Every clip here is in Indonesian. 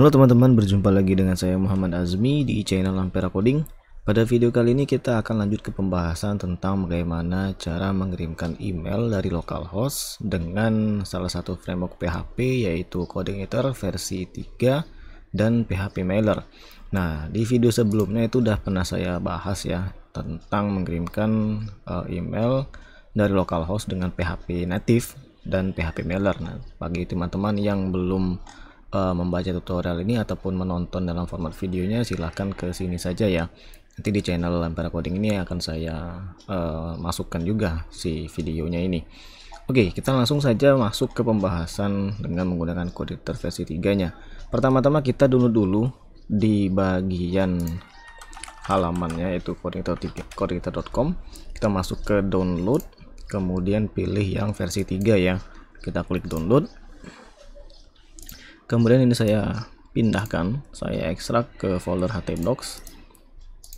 Halo teman-teman, berjumpa lagi dengan saya Muhammad Azmi di channel Ampera Coding. Pada video kali ini kita akan lanjut ke pembahasan tentang bagaimana cara mengirimkan email dari localhost dengan salah satu framework PHP yaitu Coding Editor versi 3 dan PHP Mailer. Nah, di video sebelumnya itu udah pernah saya bahas ya tentang mengirimkan eh, email dari localhost dengan PHP native dan PHP Mailer. Nah, bagi teman-teman yang belum uh, membaca tutorial ini ataupun menonton dalam format videonya silahkan ke sini saja ya nanti di channel lempar Coding ini akan saya uh, masukkan juga si videonya ini Oke, kita langsung saja masuk ke pembahasan dengan menggunakan kode versi tiganya Pertama-tama kita dulu dulu di bagian halamannya yaitu com Kita masuk ke download, kemudian pilih yang versi 3 ya. Kita klik download kemudian ini saya pindahkan saya ekstrak ke folder htdocs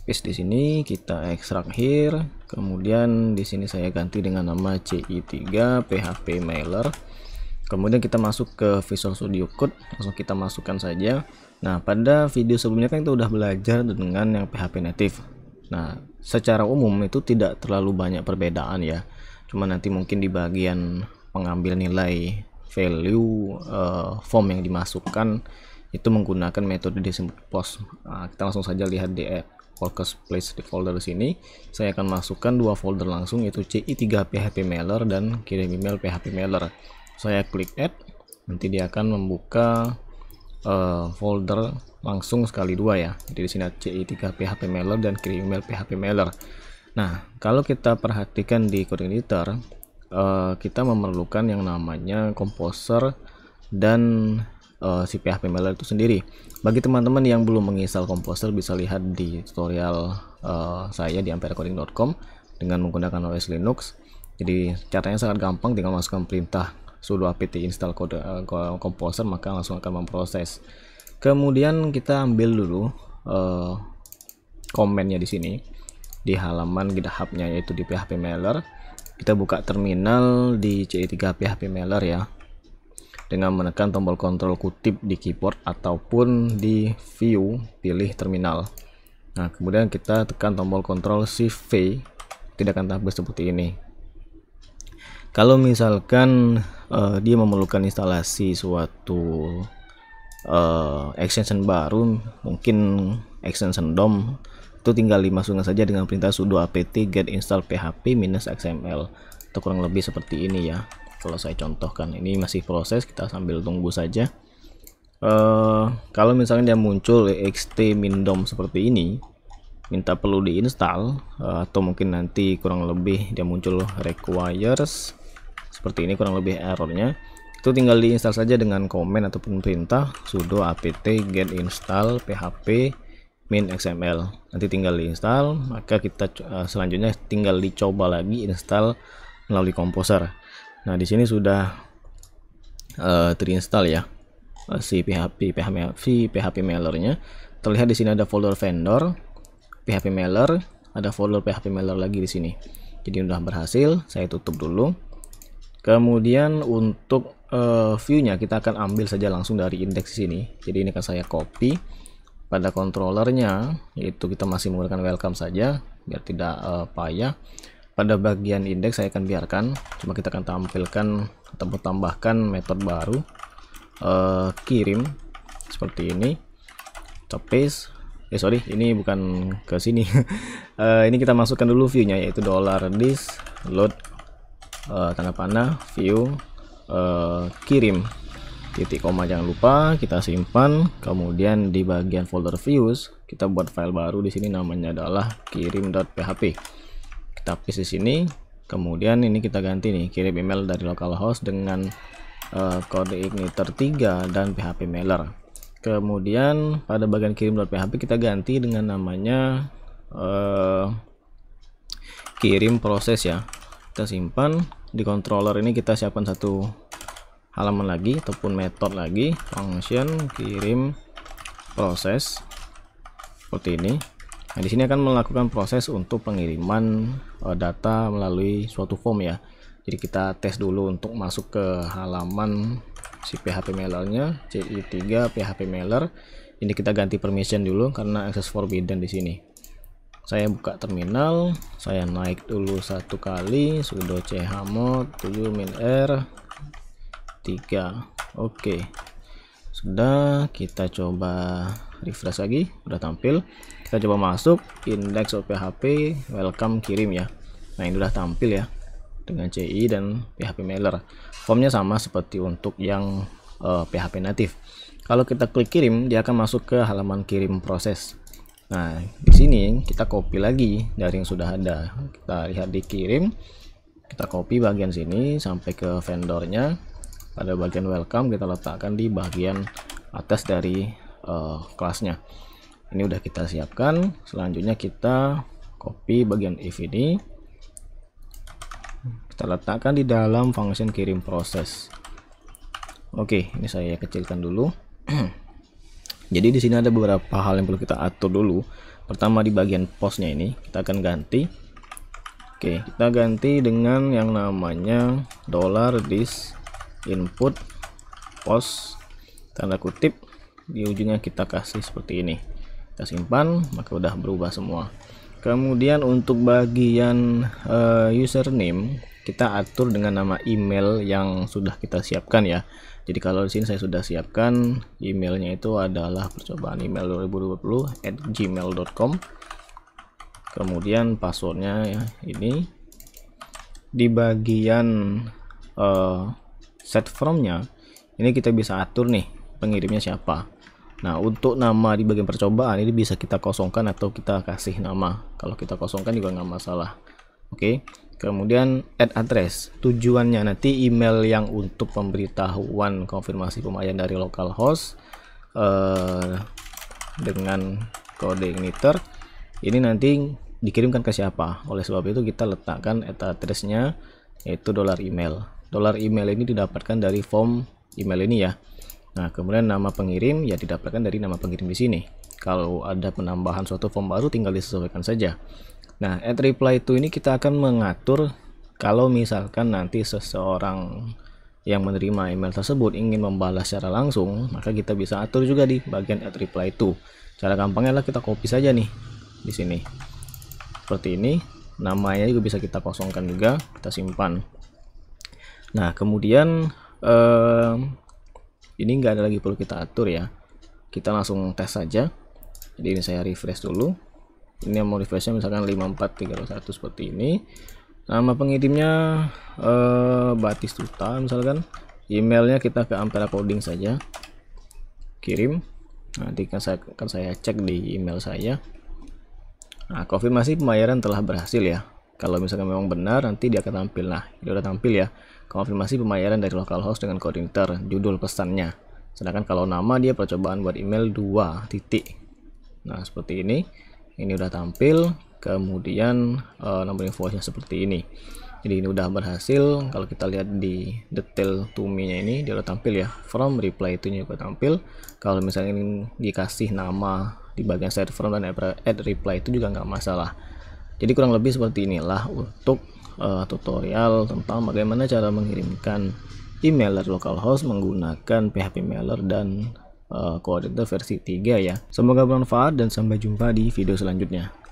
paste di sini kita ekstrak here kemudian di sini saya ganti dengan nama ci3 php mailer kemudian kita masuk ke visual studio code langsung kita masukkan saja nah pada video sebelumnya kan kita udah belajar dengan yang php native nah secara umum itu tidak terlalu banyak perbedaan ya cuma nanti mungkin di bagian pengambil nilai value uh, form yang dimasukkan itu menggunakan metode disebut post. Nah, kita langsung saja lihat di app Place di folder sini. Saya akan masukkan dua folder langsung yaitu CI3 phpmailer dan kirim email PHP Saya klik add, nanti dia akan membuka uh, folder langsung sekali dua ya. Jadi di sini CI3 phpmailer dan kirim email PHP Nah, kalau kita perhatikan di coding editor, uh, kita memerlukan yang namanya komposer dan uh, si PHP Miller itu sendiri. Bagi teman-teman yang belum menginstal komposer bisa lihat di tutorial uh, saya di amperecoding.com dengan menggunakan OS Linux. Jadi caranya sangat gampang tinggal masukkan perintah sudo apt install kode uh, Composer maka langsung akan memproses. Kemudian kita ambil dulu uh, komennya di sini di halaman GitHub-nya yaitu di PHP Mailer kita buka terminal di CI3P HP Mailer ya dengan menekan tombol kontrol kutip di keyboard ataupun di view pilih terminal nah kemudian kita tekan tombol kontrol shift V tidak akan tampil seperti ini kalau misalkan uh, dia memerlukan instalasi suatu uh, extension baru mungkin extension DOM itu tinggal dimasukkan saja dengan perintah sudo apt get install php minus xml itu kurang lebih seperti ini ya kalau saya contohkan ini masih proses kita sambil tunggu saja uh, kalau misalnya dia muncul ext mindom seperti ini minta perlu diinstal uh, eh, atau mungkin nanti kurang lebih dia muncul requires seperti ini kurang lebih errornya itu tinggal diinstal saja dengan komen ataupun perintah sudo apt get install php min xml nanti tinggal diinstal maka kita eh, selanjutnya tinggal dicoba lagi install melalui komposer nah di sini sudah uh, terinstall ya eh, si php php php mailernya terlihat di sini ada folder vendor php mailer ada folder php mailer lagi di sini jadi sudah berhasil saya tutup dulu kemudian untuk uh, view-nya kita akan ambil saja langsung dari indeks di sini jadi ini akan saya copy pada kontrolernya itu kita masih menggunakan welcome saja biar tidak uh, payah pada bagian indeks saya akan biarkan cuma kita akan tampilkan atau tambahkan metode baru uh, kirim seperti ini topis Ya eh sorry ini bukan ke sini uh, ini kita masukkan dulu viewnya yaitu dollar this load uh, tanda panah view uh, kirim titik koma jangan lupa kita simpan kemudian di bagian folder views kita buat file baru di sini namanya adalah kirim.php kita paste di sini kemudian ini kita ganti nih kirim email dari localhost dengan uh, kode igniter 3 dan php mailer kemudian pada bagian kirim.php kita ganti dengan namanya uh, kirim proses ya kita simpan di controller ini kita siapkan satu halaman lagi ataupun metode lagi function kirim proses seperti ini nah di sini akan melakukan proses untuk pengiriman eh, data melalui suatu form ya jadi kita tes dulu untuk masuk ke halaman si PHP mailernya CI3 PHP mailer ini kita ganti permission dulu karena access forbidden di sini saya buka terminal saya naik dulu satu kali sudo chmod 7 min r tiga oke sudah kita coba refresh lagi udah tampil kita coba masuk index PHP welcome kirim ya nah ini udah tampil ya dengan CI dan PHP mailer formnya sama seperti untuk yang uh, eh, PHP native kalau kita klik kirim dia akan masuk ke halaman kirim proses nah di sini kita copy lagi dari yang sudah ada kita lihat dikirim kita copy bagian sini sampai ke vendornya pada bagian welcome kita letakkan di bagian atas dari uh, kelasnya ini udah kita siapkan selanjutnya kita copy bagian if ini kita letakkan di dalam function kirim proses oke ini saya kecilkan dulu jadi di sini ada beberapa hal yang perlu kita atur dulu pertama di bagian postnya ini kita akan ganti oke kita ganti dengan yang namanya dollar disk input post tanda kutip di ujungnya kita kasih seperti ini kita simpan maka udah berubah semua kemudian untuk bagian uh, username kita atur dengan nama email yang sudah kita siapkan ya jadi kalau di sini saya sudah siapkan emailnya itu adalah percobaan email 2020 at gmail.com kemudian passwordnya ya ini di bagian uh, set fromnya ini kita bisa atur nih pengirimnya siapa nah untuk nama di bagian percobaan ini bisa kita kosongkan atau kita kasih nama kalau kita kosongkan juga nggak masalah oke okay. kemudian add address tujuannya nanti email yang untuk pemberitahuan konfirmasi pemain dari localhost eh, dengan kode igniter ini nanti dikirimkan ke siapa oleh sebab itu kita letakkan add addressnya yaitu dollar email dolar email ini didapatkan dari form email ini ya Nah, kemudian nama pengirim ya didapatkan dari nama pengirim di sini. Kalau ada penambahan suatu form baru tinggal disesuaikan saja. Nah, at reply to ini kita akan mengatur kalau misalkan nanti seseorang yang menerima email tersebut ingin membalas secara langsung, maka kita bisa atur juga di bagian at reply to. Cara gampangnya lah kita copy saja nih di sini. Seperti ini, namanya juga bisa kita kosongkan juga, kita simpan. Nah, kemudian eh, ini nggak ada lagi perlu kita atur ya. Kita langsung tes saja. Jadi ini saya refresh dulu. Ini yang mau refreshnya misalkan 54301 seperti ini. Nama pengirimnya eh, Batistuta misalkan. Emailnya kita ke Ampera Coding saja. Kirim. Nanti akan saya, akan saya cek di email saya. Nah, konfirmasi pembayaran telah berhasil ya. Kalau misalkan memang benar, nanti dia akan tampil. Nah, dia udah tampil ya. Konfirmasi pembayaran dari localhost dengan kode judul pesannya. Sedangkan kalau nama dia percobaan buat email 2 titik. Nah, seperti ini. Ini udah tampil. Kemudian uh, nomor invoice-nya seperti ini. Jadi ini udah berhasil. Kalau kita lihat di detail to nya ini dia udah tampil ya. From reply itu juga tampil. Kalau misalnya ini dikasih nama di bagian set from dan add reply itu juga nggak masalah. Jadi kurang lebih seperti inilah untuk uh, tutorial tentang bagaimana cara mengirimkan email dari localhost menggunakan PHP mailer dan uh, eh, coordinator versi 3 ya. Semoga bermanfaat dan sampai jumpa di video selanjutnya.